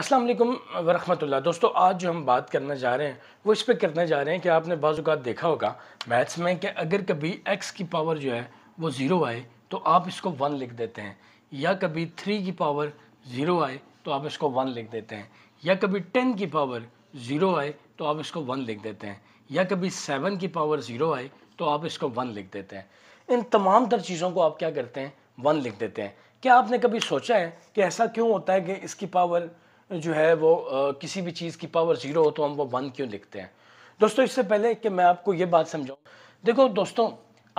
अस्सलाम वालेकुम वरहमतुल्लाह दोस्तों आज जो हम बात करने जा रहे हैं वो इस पर करने जा रहे हैं कि आपने बाज़ात देखा होगा मैथ्स में कि अगर कभी एक्स की पावर जो है वो ज़ीरो आए तो आप इसको वन लिख देते हैं या कभी थ्री की पावर ज़ीरो आए तो आप इसको वन लिख देते हैं या कभी टेन की पावर ज़ीरो आए तो आप इसको वन लिख देते हैं या कभी सेवन की पावर ज़ीरो आए तो आप इसको वन लिख देते हैं इन तमाम तर चीज़ों को आप क्या करते हैं वन लिख देते हैं क्या आपने कभी सोचा है कि ऐसा क्यों होता है कि इसकी पावर जो है वो आ, किसी भी चीज़ की पावर ज़ीरो हो तो हम वो वन क्यों लिखते हैं दोस्तों इससे पहले कि मैं आपको ये बात समझाऊँ देखो दोस्तों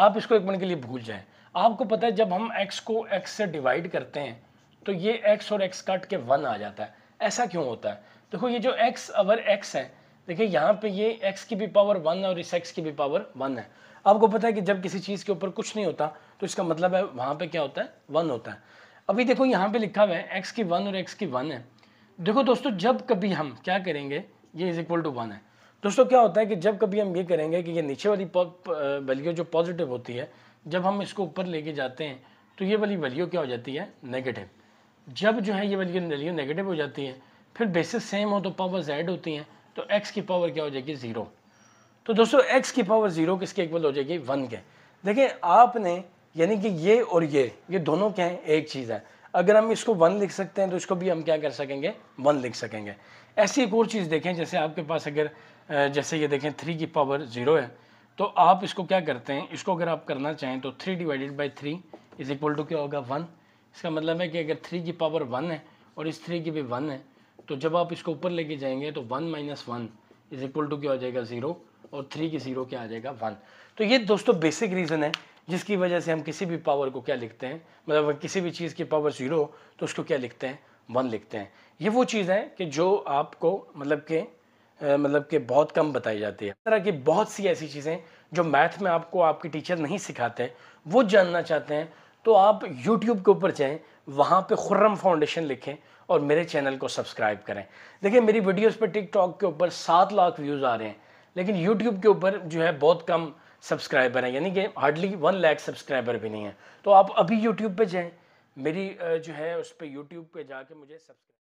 आप इसको एक मिनट के लिए भूल जाएँ आपको पता है जब हम एक्स को एक्स से डिवाइड करते हैं तो ये एक्स और एक्स काट के वन आ जाता है ऐसा क्यों होता है देखो ये जो एक्स अवर एक्स है देखिए यहाँ पे ये एक्स की भी पावर वन और इस एक्स की भी पावर वन है आपको पता है कि जब किसी चीज़ के ऊपर कुछ नहीं होता तो इसका मतलब है वहाँ पे क्या होता है वन होता है अभी देखो यहाँ पे लिखा हुआ है एक्स की वन और एक्स की वन है देखो दोस्तों जब कभी हम क्या करेंगे ये इज इक्वल टू वन है दोस्तों क्या होता है कि जब कभी हम ये करेंगे कि ये नीचे वाली वैल्यू जो पॉजिटिव होती है जब हम इसको ऊपर लेके जाते हैं तो ये वाली वैल्यू क्या हो जाती है नेगेटिव जब जो है ये वाली वैल्यू नेगेटिव हो जाती है फिर बेसिस सेम हो तो पावर जेड होती हैं तो एक्स की पावर क्या हो जाएगी ज़ीरो तो दोस्तों एक्स की पावर ज़ीरो किसके इक्वल हो जाएगी वन के देखिए आपने यानी कि ये और ये ये दोनों क्या हैं एक चीज़ है अगर हम इसको वन लिख सकते हैं तो इसको भी हम क्या कर सकेंगे वन लिख सकेंगे ऐसी एक और चीज़ देखें जैसे आपके पास अगर जैसे ये देखें थ्री की पावर ज़ीरो है तो आप इसको क्या करते हैं इसको अगर आप करना चाहें तो three divided by three is equal to क्या होगा वन इसका मतलब है कि अगर थ्री की पावर वन है और इस थ्री की भी वन है तो जब आप इसको ऊपर लेके जाएंगे तो one minus one is equal to क्या हो जाएगा ज़ीरो और थ्री की ज़ीरो क्या आ जाएगा वन तो ये दोस्तों बेसिक रीज़न है जिसकी वजह से हम किसी भी पावर को क्या लिखते हैं मतलब किसी भी चीज़ की पावर ज़ीरो तो उसको क्या लिखते हैं वन लिखते हैं ये वो चीज़ है कि जो आपको मतलब के मतलब के बहुत कम बताई जाती है इस तरह की बहुत सी ऐसी चीज़ें जो मैथ में आपको आपके टीचर नहीं सिखाते वो जानना चाहते हैं तो आप यूट्यूब के ऊपर जाएँ वहाँ पर खुर्रम फाउंडेशन लिखें और मेरे चैनल को सब्सक्राइब करें देखिए मेरी वीडियोस पर टिकटॉक के ऊपर सात लाख व्यूज़ आ रहे हैं लेकिन यूट्यूब के ऊपर जो है बहुत कम सब्सक्राइबर हैं यानी कि हार्डली वन लैख सब्सक्राइबर भी नहीं है तो आप अभी यूट्यूब पे जाएँ मेरी जो है उस पर यूट्यूब पे जाके मुझे सब्सक्राइब